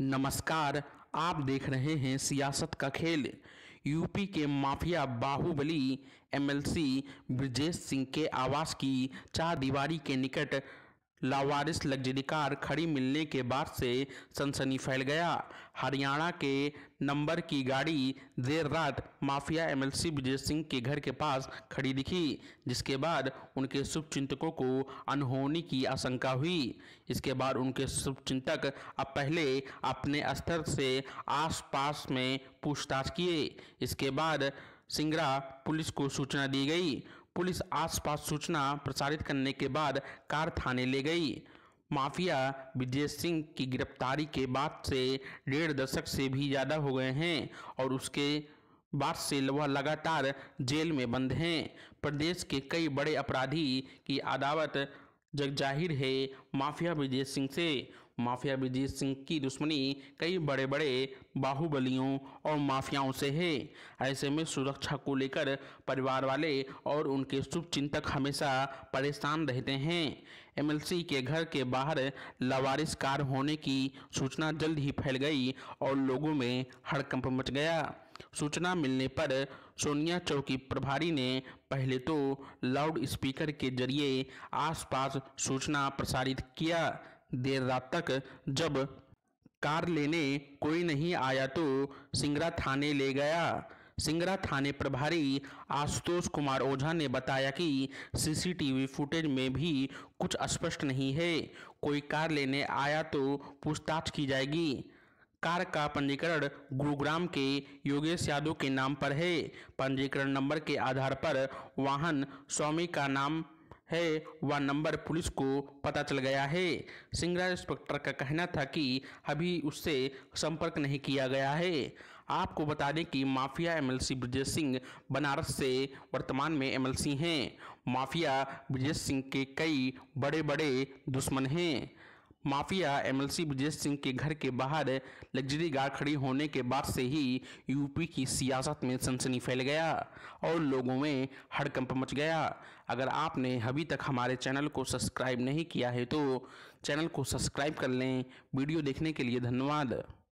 नमस्कार आप देख रहे हैं सियासत का खेल यूपी के माफिया बाहुबली एमएलसी ब्रजेश सिंह के आवास की चार दीवारी के निकट लावारिस लग्जरी कार खड़ी मिलने के बाद से सनसनी फैल गया हरियाणा के नंबर की गाड़ी देर रात माफिया एमएलसी विजय सिंह के घर के पास खड़ी दिखी जिसके बाद उनके शुभचिंतकों को अनहोनी की आशंका हुई इसके बाद उनके शुभचिंतक अब पहले अपने स्तर से आसपास में पूछताछ किए इसके बाद सिंगरा पुलिस को सूचना दी गई पुलिस आसपास सूचना प्रसारित करने के बाद कार थाने ले गई माफिया विजय सिंह की गिरफ्तारी के बाद से डेढ़ दशक से भी ज़्यादा हो गए हैं और उसके बाद से वह लगातार जेल में बंद हैं प्रदेश के कई बड़े अपराधी की अदावत जग जाहिर है माफिया विजय सिंह से माफिया विजय सिंह की दुश्मनी कई बड़े बड़े बाहुबलियों और माफियाओं से है ऐसे में सुरक्षा को लेकर परिवार वाले और उनके चिंतक हमेशा परेशान रहते हैं एमएलसी के घर के बाहर लवारिस कार होने की सूचना जल्द ही फैल गई और लोगों में हड़कंप मच गया सूचना मिलने पर सोनिया चौकी प्रभारी ने पहले तो लाउड स्पीकर के जरिए आसपास सूचना प्रसारित किया देर रात तक जब कार लेने कोई नहीं आया तो सिंगरा थाने ले गया सिंगरा थाने प्रभारी आशुतोष कुमार ओझा ने बताया कि सीसीटीवी फुटेज में भी कुछ स्पष्ट नहीं है कोई कार लेने आया तो पूछताछ की जाएगी कार का पंजीकरण गुरुग्राम के योगेश यादव के नाम पर है पंजीकरण नंबर के आधार पर वाहन स्वामी का नाम है व नंबर पुलिस को पता चल गया है सिंगरा इंस्पेक्टर का कहना था कि अभी उससे संपर्क नहीं किया गया है आपको बता दें कि माफिया एमएलसी ब्रजेश सिंह बनारस से वर्तमान में एमएलसी हैं माफिया ब्रजेश सिंह के कई बड़े बड़े दुश्मन हैं माफिया एमएलसी ब्रजेश सिंह के घर के बाहर लग्जरी गार खड़ी होने के बाद से ही यूपी की सियासत में सनसनी फैल गया और लोगों में हड़कंप मच गया अगर आपने अभी तक हमारे चैनल को सब्सक्राइब नहीं किया है तो चैनल को सब्सक्राइब कर लें वीडियो देखने के लिए धन्यवाद